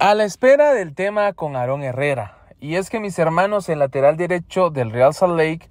A la espera del tema con Aarón Herrera. Y es que mis hermanos, en lateral derecho del Real Salt Lake,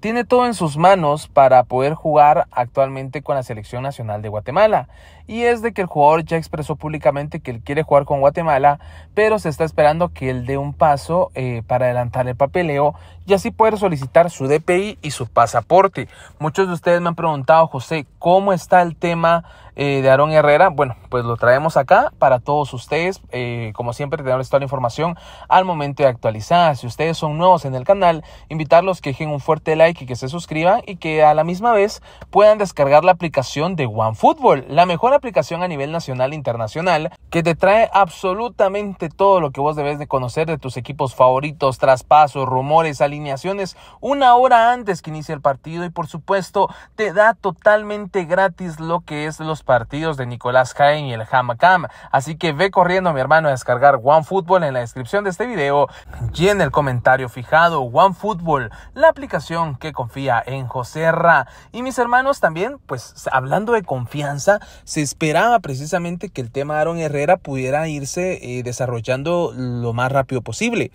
tiene todo en sus manos para poder jugar actualmente con la selección nacional de Guatemala. Y es de que el jugador ya expresó públicamente que él quiere jugar con Guatemala, pero se está esperando que él dé un paso eh, para adelantar el papeleo y así poder solicitar su DPI y su pasaporte. Muchos de ustedes me han preguntado, José, ¿cómo está el tema eh, de Aarón Herrera? Bueno, pues lo traemos acá para todos ustedes. Eh, como siempre, tenemos toda la información al momento de actualizar. Si ustedes son nuevos en el canal, invitarlos que dejen un fuerte like y que se suscriban y que a la misma vez puedan descargar la aplicación de OneFootball, la mejor aplicación a nivel nacional e internacional que te trae absolutamente todo lo que vos debes de conocer de tus equipos favoritos, traspasos, rumores, alineaciones, una hora antes que inicie el partido y por supuesto te da totalmente gratis lo que es los partidos de Nicolás Jaén y el Hamacam. Así que ve corriendo mi hermano a descargar OneFootball en la descripción de este video y en el comentario fijado OneFootball, la aplicación que confía en José Ra. Y mis hermanos también, pues hablando de confianza, se esperaba precisamente que el tema Aaron Herrera pudiera irse eh, desarrollando lo más rápido posible.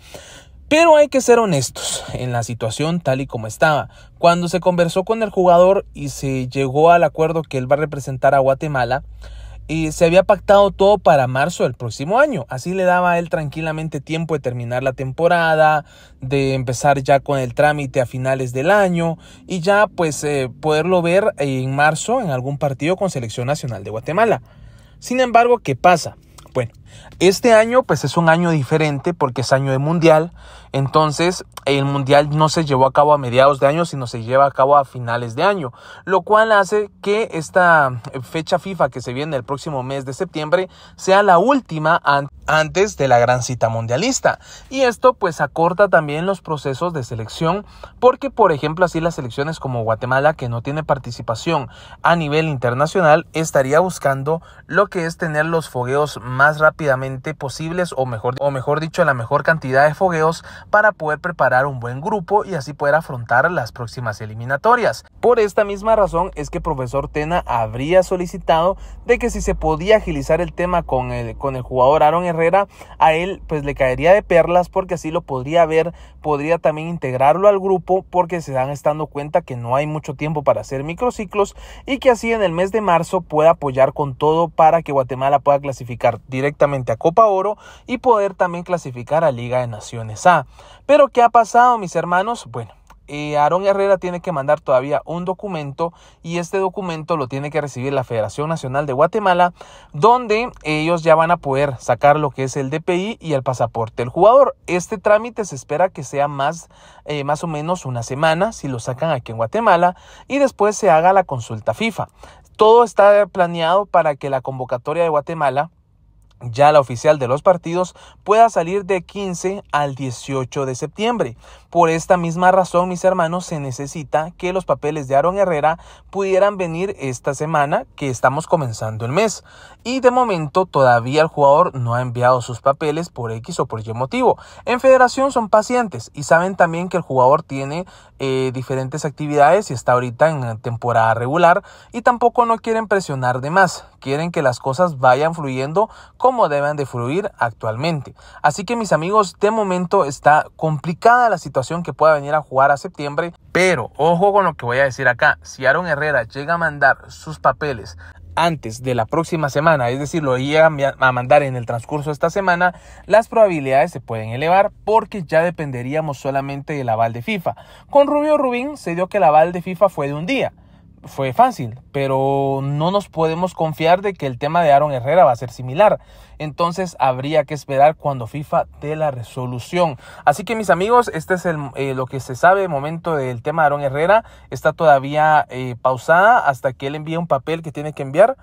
Pero hay que ser honestos en la situación tal y como estaba. Cuando se conversó con el jugador y se llegó al acuerdo que él va a representar a Guatemala, y se había pactado todo para marzo del próximo año. Así le daba a él tranquilamente tiempo de terminar la temporada, de empezar ya con el trámite a finales del año y ya pues eh, poderlo ver en marzo en algún partido con selección nacional de Guatemala. Sin embargo, ¿qué pasa? Bueno, este año pues es un año diferente porque es año de mundial, entonces el mundial no se llevó a cabo a mediados de año, sino se lleva a cabo a finales de año, lo cual hace que esta fecha FIFA que se viene el próximo mes de septiembre sea la última antes de la gran cita mundialista. Y esto pues acorta también los procesos de selección porque por ejemplo así las selecciones como Guatemala que no tiene participación a nivel internacional estaría buscando lo que es tener los fogueos más rápidos rápidamente posibles o mejor, o mejor dicho la mejor cantidad de fogueos para poder preparar un buen grupo y así poder afrontar las próximas eliminatorias. Por esta misma razón es que profesor Tena habría solicitado de que si se podía agilizar el tema con el, con el jugador Aaron Herrera, a él pues le caería de perlas porque así lo podría ver, podría también integrarlo al grupo porque se dan estando cuenta que no hay mucho tiempo para hacer microciclos y que así en el mes de marzo pueda apoyar con todo para que Guatemala pueda clasificar directamente a Copa Oro y poder también clasificar a Liga de Naciones A. Pero ¿qué ha pasado, mis hermanos? Bueno. Aarón eh, Aaron Herrera tiene que mandar todavía un documento y este documento lo tiene que recibir la Federación Nacional de Guatemala, donde ellos ya van a poder sacar lo que es el DPI y el pasaporte del jugador. Este trámite se espera que sea más, eh, más o menos una semana si lo sacan aquí en Guatemala y después se haga la consulta FIFA. Todo está planeado para que la convocatoria de Guatemala ya la oficial de los partidos pueda salir de 15 al 18 de septiembre. Por esta misma razón, mis hermanos, se necesita que los papeles de Aaron Herrera pudieran venir esta semana que estamos comenzando el mes. Y de momento todavía el jugador no ha enviado sus papeles por X o por Y motivo. En federación son pacientes y saben también que el jugador tiene eh, diferentes actividades y está ahorita en temporada regular y tampoco no quieren presionar de más. Quieren que las cosas vayan fluyendo como deben de fluir actualmente. Así que mis amigos, de momento está complicada la situación que pueda venir a jugar a septiembre, pero ojo con lo que voy a decir acá, si Aaron Herrera llega a mandar sus papeles antes de la próxima semana, es decir, lo llegan a mandar en el transcurso de esta semana, las probabilidades se pueden elevar porque ya dependeríamos solamente del aval de FIFA. Con Rubio Rubín se dio que el aval de FIFA fue de un día fue fácil, pero no nos podemos confiar de que el tema de Aaron Herrera va a ser similar. Entonces habría que esperar cuando FIFA dé la resolución. Así que mis amigos, este es eh, lo que se sabe momento del tema de Aaron Herrera. Está todavía eh, pausada hasta que él envíe un papel que tiene que enviar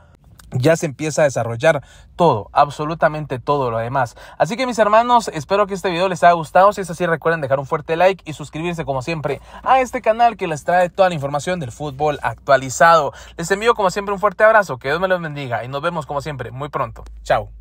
ya se empieza a desarrollar todo, absolutamente todo lo demás. Así que mis hermanos, espero que este video les haya gustado. Si es así, recuerden dejar un fuerte like y suscribirse como siempre a este canal que les trae toda la información del fútbol actualizado. Les envío como siempre un fuerte abrazo, que Dios me los bendiga y nos vemos como siempre muy pronto. Chao.